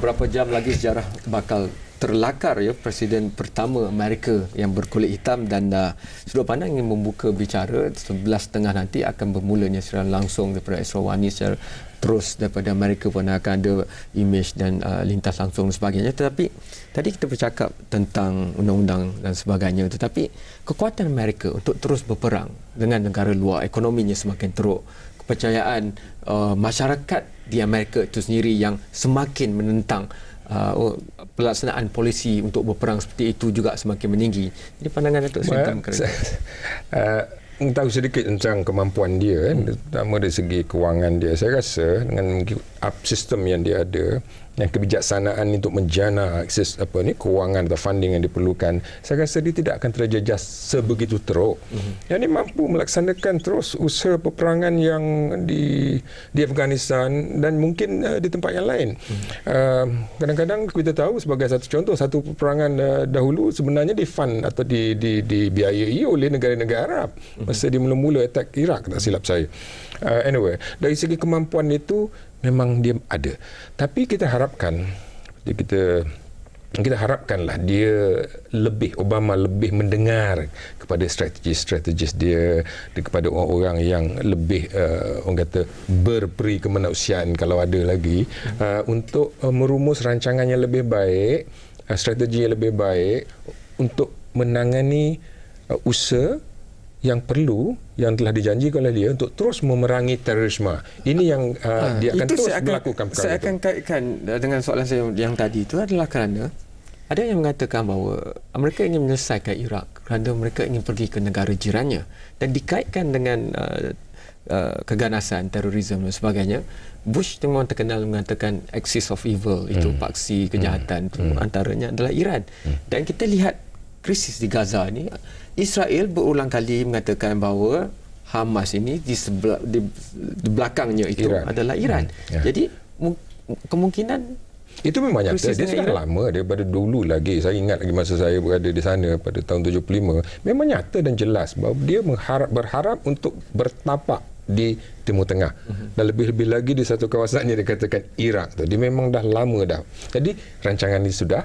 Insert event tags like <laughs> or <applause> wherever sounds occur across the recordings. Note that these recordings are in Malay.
beberapa jam lagi sejarah bakal terlakar ya presiden pertama Amerika yang berkulit hitam dan uh, sudut pandang ingin membuka bicara 11.30 nanti akan bermulanya secara langsung daripada Esra Wani secara terus daripada Amerika pun akan ada image dan uh, lintas langsung dan sebagainya tetapi tadi kita bercakap tentang undang-undang dan sebagainya tetapi kekuatan Amerika untuk terus berperang dengan negara luar ekonominya semakin teruk kepercayaan uh, masyarakat di Amerika itu sendiri yang semakin menentang uh, oh, pelaksanaan polisi untuk berperang seperti itu juga semakin meninggi. Ini pandangan Datuk Seri Tan Kering. <laughs> Uh, Tahu sedikit tentang kemampuan dia, eh, terutama dari segi kewangan dia. Saya rasa dengan up system yang dia ada yang kebijaksanaan untuk menjana akses apa ni kewangan atau funding yang diperlukan saya rasa dia tidak akan terjejas sebegitu teruk mm-hmm. yang ini mampu melaksanakan terus usaha peperangan yang di di Afghanistan dan mungkin uh, di tempat yang lain mm-hmm. uh, kadang-kadang kita tahu sebagai satu contoh satu peperangan uh, dahulu sebenarnya di fund atau di di di dibiayai oleh negara-negara Arab mm-hmm. masa dia mula-mula attack Iraq tak silap saya uh, anyway dari segi kemampuan itu memang dia ada tapi kita harapkan kita kita harapkanlah dia lebih Obama lebih mendengar kepada strategis strategis dia kepada orang-orang yang lebih uh, orang kata berperi kemanusiaan kalau ada lagi uh, untuk uh, merumus rancangan yang lebih baik uh, strategi yang lebih baik untuk menangani uh, usaha yang perlu yang telah dijanjikan oleh dia untuk terus memerangi terorisme. Ini yang uh, ha, dia akan terus akan, melakukan perkara itu. Saya akan kaitkan uh, dengan soalan saya yang tadi itu adalah kerana ada yang mengatakan bahawa mereka ingin menyelesaikan Iraq kerana mereka ingin pergi ke negara jirannya dan dikaitkan dengan uh, uh, keganasan terorisme dan sebagainya Bush memang terkenal mengatakan axis of evil itu hmm. paksi kejahatan hmm. itu antaranya adalah Iran hmm. dan kita lihat krisis di Gaza ini, Israel berulang kali mengatakan bahawa Hamas ini di sebelah di, di belakangnya itu Iran. adalah Iran. Hmm. Yeah. Jadi kemungkinan itu memang nyata. Dia sudah Iran. lama daripada dulu lagi. Saya ingat lagi masa saya berada di sana pada tahun 75. Memang nyata dan jelas bahawa dia mengharap, berharap untuk bertapak di Timur Tengah. Mhm. Dan lebih-lebih lagi di satu kawasan yang dikatakan Iraq. Dia memang dah lama dah. Jadi rancangan ini sudah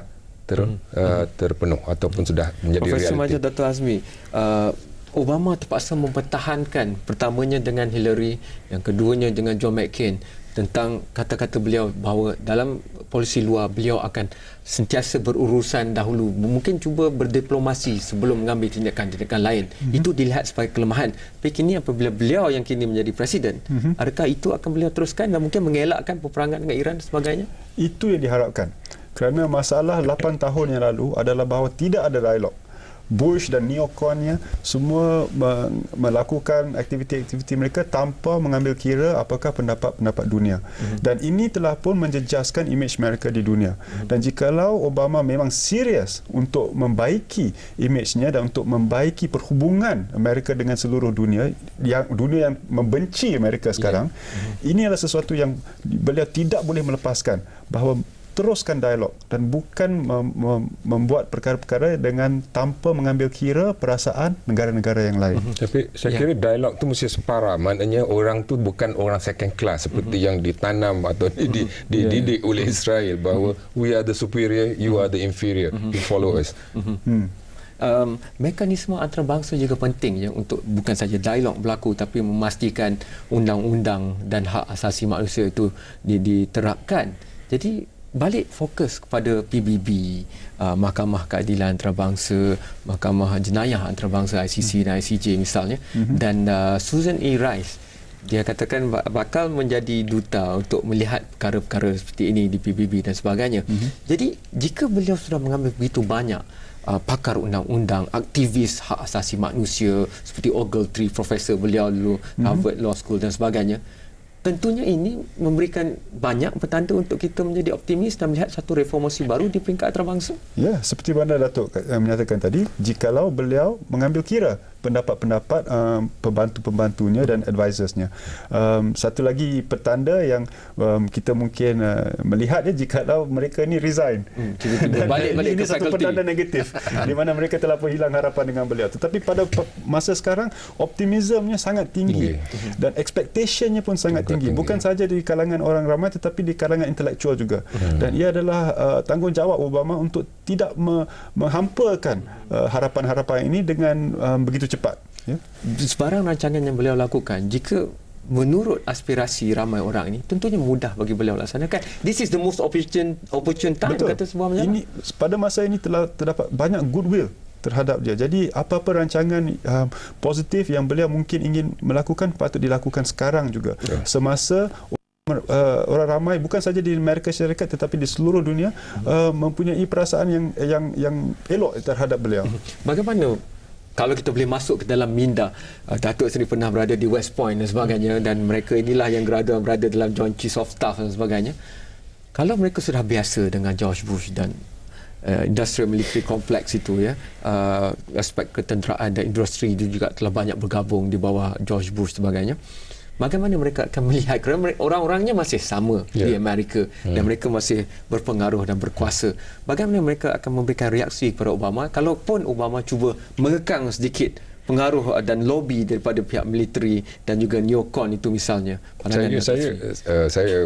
ter, hmm. uh, terpenuh ataupun hmm. sudah menjadi realiti. Profesor Majid Dr. Azmi, uh, Obama terpaksa mempertahankan pertamanya dengan Hillary, yang keduanya dengan John McCain tentang kata-kata beliau bahawa dalam polisi luar beliau akan sentiasa berurusan dahulu mungkin cuba berdiplomasi sebelum mengambil tindakan-tindakan lain mm-hmm. itu dilihat sebagai kelemahan tapi kini apabila beliau yang kini menjadi presiden mm-hmm. adakah itu akan beliau teruskan dan mungkin mengelakkan peperangan dengan Iran dan sebagainya itu yang diharapkan kerana masalah 8 tahun yang lalu adalah bahawa tidak ada dialog Bush dan neokonnya semua melakukan aktiviti-aktiviti mereka tanpa mengambil kira apakah pendapat-pendapat dunia mm-hmm. dan ini telah pun menjejaskan imej mereka di dunia mm-hmm. dan jikalau Obama memang serius untuk membaiki imejnya dan untuk membaiki perhubungan Amerika dengan seluruh dunia yang dunia yang membenci Amerika sekarang yeah. mm-hmm. ini adalah sesuatu yang beliau tidak boleh melepaskan bahawa teruskan dialog dan bukan membuat perkara-perkara dengan tanpa mengambil kira perasaan negara-negara yang lain. Mm-hmm. Tapi saya yeah. kira dialog tu mesti separa. Maknanya orang tu bukan orang second class seperti mm-hmm. yang ditanam atau didi- mhm. ya, ya. dididik yeah, yeah. oleh mhm. Israel bahawa mm-hmm. we are the superior, you mm-hmm. are the inferior. Mm-hmm. You follow us. Mm-hmm. Mm. Um, mekanisme antarabangsa juga penting ya untuk bukan saja dialog berlaku tapi memastikan undang-undang dan hak asasi manusia itu diterapkan. Jadi balik fokus kepada PBB uh, Mahkamah Keadilan Antarabangsa Mahkamah Jenayah Antarabangsa ICC hmm dan ICJ misalnya hmm dan uh, Susan E Rice dia katakan bakal menjadi duta untuk melihat perkara-perkara seperti ini di PBB dan sebagainya. Mm-hmm. Jadi jika beliau sudah mengambil begitu banyak uh, pakar undang-undang, aktivis hak asasi manusia seperti Ogletree, profesor beliau dulu mm-hmm. Harvard Law School dan sebagainya, tentunya ini memberikan banyak petanda untuk kita menjadi optimis dan melihat satu reformasi baru di peringkat antarabangsa. Ya, seperti mana Datuk eh, menyatakan tadi, jikalau beliau mengambil kira pendapat-pendapat uh, pembantu-pembantunya dan advisersnya. Um, satu lagi petanda yang um, kita mungkin uh, melihat ya jikalau mereka ini resign. Hmm, <laughs> balik balik ini satu faculty. petanda negatif <laughs> di mana mereka telah pun hilang harapan dengan beliau. Tetapi pada masa sekarang optimismnya sangat tinggi mhm. dan expectationnya pun sangat tinggi. Bukan sahaja di kalangan orang ramai tetapi di kalangan intelektual juga. Hmm. Dan ia adalah uh, tanggungjawab Obama untuk tidak me- menghampakan uh, harapan-harapan ini dengan um, begitu cepat cepat ya sebarang rancangan yang beliau lakukan jika menurut aspirasi ramai orang ini tentunya mudah bagi beliau laksanakan this is the most opportune opportune time Betul. kata sebuah menyerang. ini pada masa ini telah terdapat banyak goodwill terhadap dia. Jadi apa-apa rancangan uh, positif yang beliau mungkin ingin melakukan patut dilakukan sekarang juga. Yeah. Semasa uh, orang, ramai bukan saja di Amerika Syarikat tetapi di seluruh dunia uh, mempunyai perasaan yang yang yang elok terhadap beliau. Bagaimana kalau kita boleh masuk ke dalam minda uh, Datuk sendiri pernah berada di West Point dan sebagainya hmm. dan mereka inilah yang berada, berada dalam Joint Chiefs of Staff dan sebagainya kalau mereka sudah biasa dengan George Bush dan uh, industrial military complex itu ya uh, aspek ketenteraan dan industri itu juga telah banyak bergabung di bawah George Bush dan sebagainya uh, bagaimana mereka akan <laughs> melihat kerana orang-orangnya masih sama yeah. di ya. Amerika hmm. dan mereka masih berpengaruh dan berkuasa bagaimana mereka akan memberikan reaksi kepada Obama kalaupun Obama cuba mengekang sedikit pengaruh dan lobby daripada pihak militeri dan juga neocon itu misalnya pandangan saya saya, uh, saya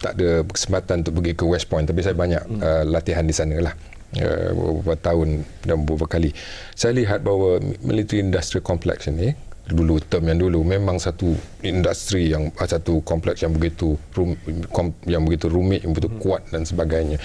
tak ada kesempatan untuk pergi ke West Point tapi saya banyak hmm. uh, latihan di sana lah uh, beberapa tahun dan beberapa kali saya lihat bahawa military industrial complex ini dulu term yang dulu memang satu industri yang ah, satu kompleks yang begitu rum, kom, yang begitu rumit yang begitu hmm. kuat dan sebagainya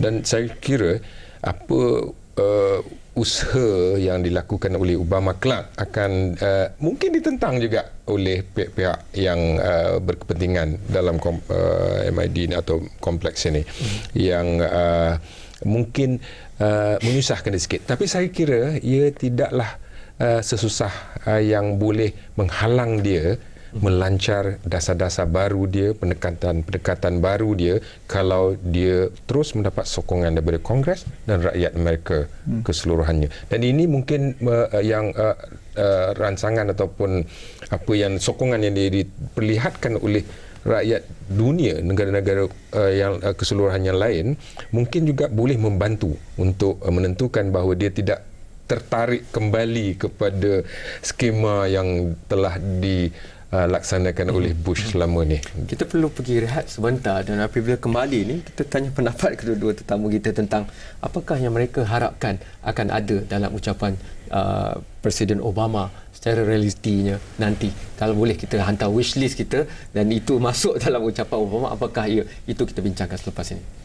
dan saya kira apa uh, usaha yang dilakukan oleh Obama Clark akan uh, mungkin ditentang juga oleh pihak-pihak yang uh, berkepentingan dalam kom, uh, MID ini atau kompleks ini hmm. yang uh, mungkin uh, menyusahkan dia sikit tapi saya kira ia tidaklah Eh, sesusah uh, yang boleh menghalang dia melancar dasar-dasar baru dia, pendekatan-pendekatan baru dia kalau dia terus mendapat sokongan daripada Kongres dan rakyat Amerika hmm. keseluruhannya. Dan ini mungkin uh, yang uh, uh, rancangan ataupun apa yang sokongan yang diperlihatkan oleh rakyat dunia negara-negara uh, yang uh, keseluruhan lain mungkin juga boleh membantu untuk uh, menentukan bahawa dia tidak tertarik kembali kepada skema yang telah di uh, laksanakan hmm. oleh Bush selama ni. Kita perlu pergi rehat sebentar dan apabila kembali ni kita tanya pendapat <laughs> kedua-dua tetamu kita tentang apakah yang mereka harapkan akan ada dalam ucapan uh, Presiden Obama secara realistinya nanti. Kalau boleh kita hantar wish list kita dan itu masuk <laughs> dalam ucapan Obama apakah ia itu kita bincangkan selepas ini.